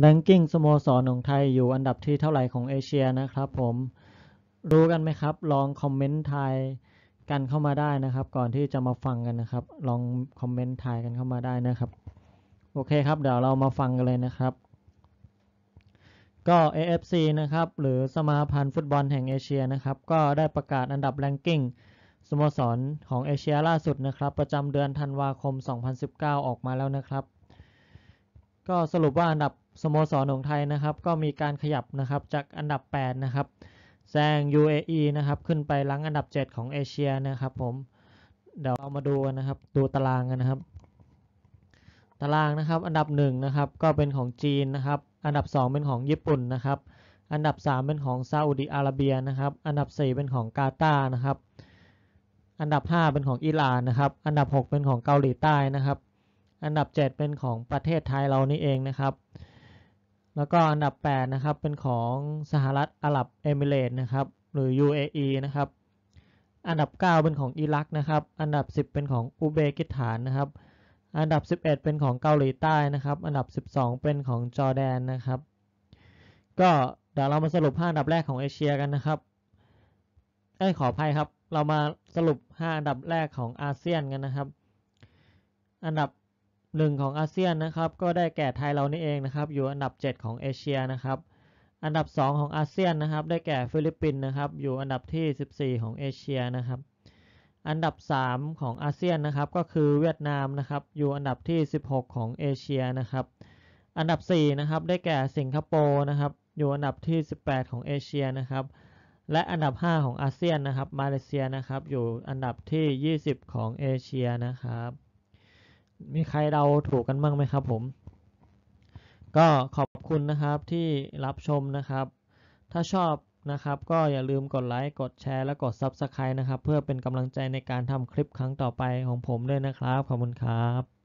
แรงกิ้งสโมสรของไทยอยู่อันดับที่เท่าไหร่ของเอเชียนะครับผมรู้กันไหมครับ ลองคอมเมนต์ไทยกันเข้ามาได้นะครับก่อนที่จะมาฟังกันนะครับ ลองคอมเมนต์ไทยกันเข้ามาได้นะครับ โอเคครับ เดี๋ยวเรามาฟังกันเลยนะครับ ก็ AFC นะครับหรือสมาพันธ์ฟุตบอลแห่งเอเชียนะครับ ก็ได้ประกาศอันดับแรงกิ้งสโมสรของเอเชียล่าสุดนะครับ ประจำเดือนธันวาคม 2019 ออกมาแล้วนะครับก็สรุปว่าอันดับสโมสรของไทยนะครับ ก็มีการขยับนะครับจากอันดับ8นะครับแซง UAE นะครับขึ้นไปลังอันดับ 7 ของเอเชียนะครับ ผมเดี๋ยวเอามาดูกันนะครับดูตารางกันนะครับ ตารางนะครับ อันดับ1นะครับก็เป็นของจีนนะครับ อันดับ 2 เป็นของญี่ปุ่นนะครับ อันดับ 3 เป็นของซาอุดิอาระเบียนะครับ อันดับ 4 เป็นของกาตาร์นะครับ อันดับ 5 เป็นของอิหร่านนะครับอันดับ 6 เป็นของเกาหลีใต้นะครับอันดับ7เป็นของประเทศไทยเรานี่เองนะครับ แล้วก็อันดับ8นะครับเป็นของสหรัฐอาหรับเอมิเรตนะครับหรือ UAE นะครับ อันดับ 9 เป็นของอิรักนะครับ อันดับ 10 เป็นของอุเบกิสถานนะครับ อันดับ 11 เป็นของเกาหลีใต้นะครับ อันดับ 12 เป็นของจอร์แดนนะครับ ก็เดี๋ยวเรามาสรุป 5 อันดับแรกของเอเชียกันนะครับเอ้ขออภัยครับ เรามาสรุป 5 อันดับแรกของอาเซียนกันนะครับ อันดับหนึ่งของอาเซียนนะครับก็ได้แก่ไทยเรานี่เองนะครับ อยู่อันดับ 7 ของเอเชียนะครับ อันดับ 2 ของอาเซียนนะครับ ได้แก่ฟิลิปปินส์นะครับ อยู่อันดับที่ 14 ของเอเชียนะครับ อันดับ 3 ของอาเซียนนะครับก็คือเวียดนามนะครับ อยู่อันดับที่ 16 ของเอเชียนะครับ อันดับ 4 นะครับได้แก่สิงคโปร์นะครับ อยู่อันดับที่ 18 ของเอเชียนะครับ และอันดับ 5 ของอาเซียนนะครับมาเลเซียนะครับอยู่อันดับที่ 20 ของเอเชียนะครับมีใครเดาถูกกันบ้างไหมครับผม ก็ขอบคุณนะครับที่รับชมนะครับ ถ้าชอบนะครับก็อย่าลืมกดไลค์ กดแชร์และกด Subscribe นะครับ เพื่อเป็นกำลังใจในการทำคลิปครั้งต่อไปของผมด้วยนะครับขอบคุณครับ